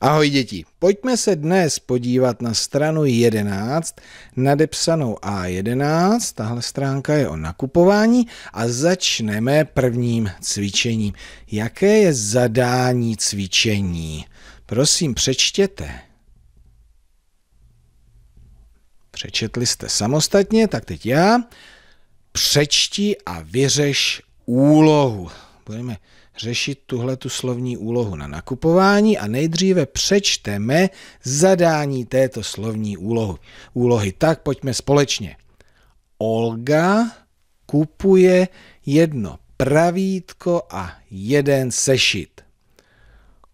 Ahoj děti, pojďme se dnes podívat na stranu 11, nadepsanou A11, tahle stránka je o nakupování a začneme prvním cvičením. Jaké je zadání cvičení? Prosím, přečtěte. Přečetli jste samostatně, tak teď já. Přečti a vyřeš úlohu budeme řešit tuhle tu slovní úlohu na nakupování a nejdříve přečteme zadání této slovní úlohy úlohy. Tak pojďme společně. Olga kupuje jedno pravítko a jeden sešit.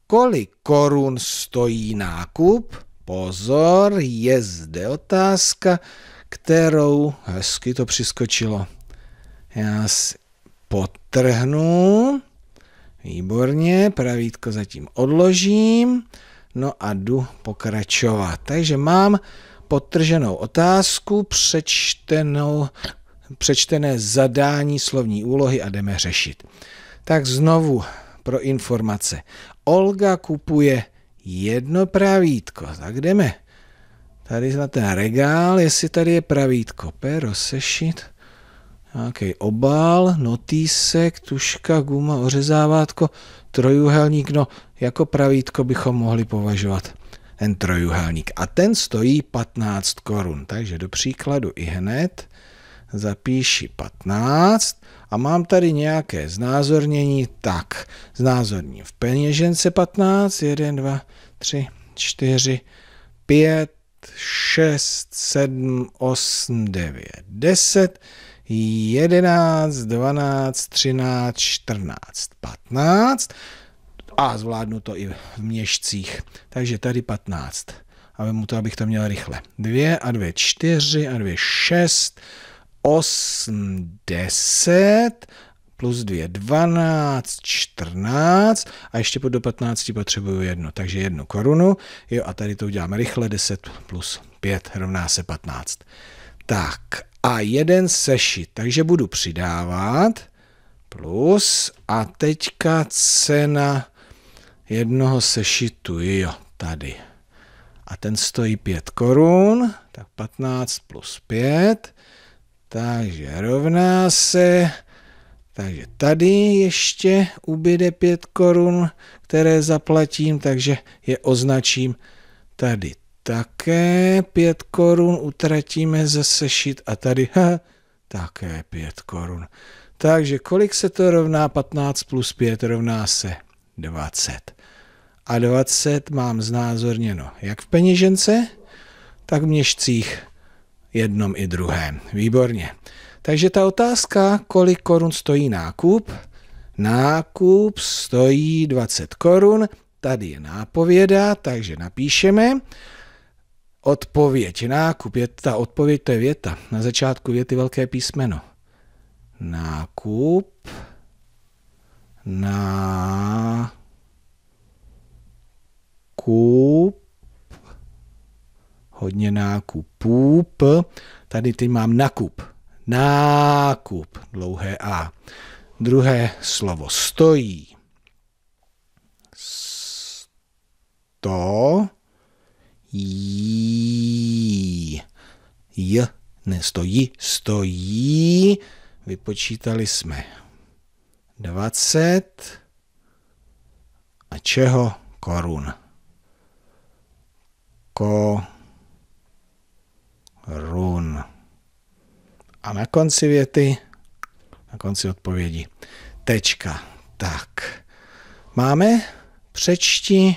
Kolik korun stojí nákup? Pozor, je zde otázka, kterou hezky to přiskočilo. Já potrhnu. Výborně, pravítko zatím odložím. No a jdu pokračovat. Takže mám podtrženou otázku, přečtenou, přečtené zadání slovní úlohy a jdeme řešit. Tak znovu pro informace. Olga kupuje jedno pravítko. Tak jdeme tady na ten regál, jestli tady je pravítko. Pero sešit nějaký obal, notýsek, tuška, guma, ořezávátko, trojuhelník, no jako pravítko bychom mohli považovat ten trojuhelník. A ten stojí 15 korun, takže do příkladu i hned zapíši 15 a mám tady nějaké znázornění, tak znázorní v peněžence 15, 1, 2, 3, 4, 5, 6, 7, 8, 9, 10, 11, 12, 13, 14, 15 a zvládnu to i v měšcích. Takže tady 15. A mu to, abych to měl rychle. 2 a 2, 4 a 2, 6, 8, 10 plus 2, 12, 14 a ještě pod do 15 potřebuju jednu, takže jednu korunu. Jo, a tady to uděláme rychle, 10 plus 5 rovná se 15. Tak a jeden sešit, takže budu přidávat plus a teďka cena jednoho sešitu, jo, tady. A ten stojí 5 korun, tak 15 plus 5, takže rovná se, takže tady ještě ubyde 5 korun, které zaplatím, takže je označím tady také 5 korun utratíme za sešit a tady ha, také 5 korun. Takže kolik se to rovná 15 plus 5 rovná se 20. A 20 mám znázorněno jak v peněžence, tak v měžcích jednom i druhém. Výborně. Takže ta otázka, kolik korun stojí nákup? Nákup stojí 20 korun. Tady je nápověda, takže napíšeme. Odpověď, nákup, je ta odpověď, to je věta. Na začátku věty velké písmeno. Nákup na kup, hodně nákupů, tady ty mám nakup, nákup, dlouhé A. Druhé slovo stojí. Sto, jí, j ne stojí, stojí. vypočítali jsme 20 a čeho korun. run. A na konci věty, na konci odpovědi, tečka. Tak, máme, přečti,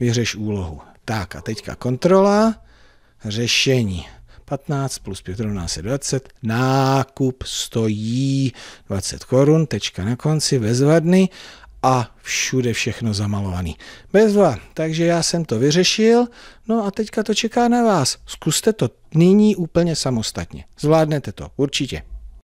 vyřeš úlohu. Tak a teďka kontrola, řešení. 15 plus 5 rovná se 20. Nákup stojí 20 korun, tečka na konci, bezvadný a všude všechno zamalovaný. Bezva, takže já jsem to vyřešil, no a teďka to čeká na vás. Zkuste to nyní úplně samostatně. Zvládnete to, určitě.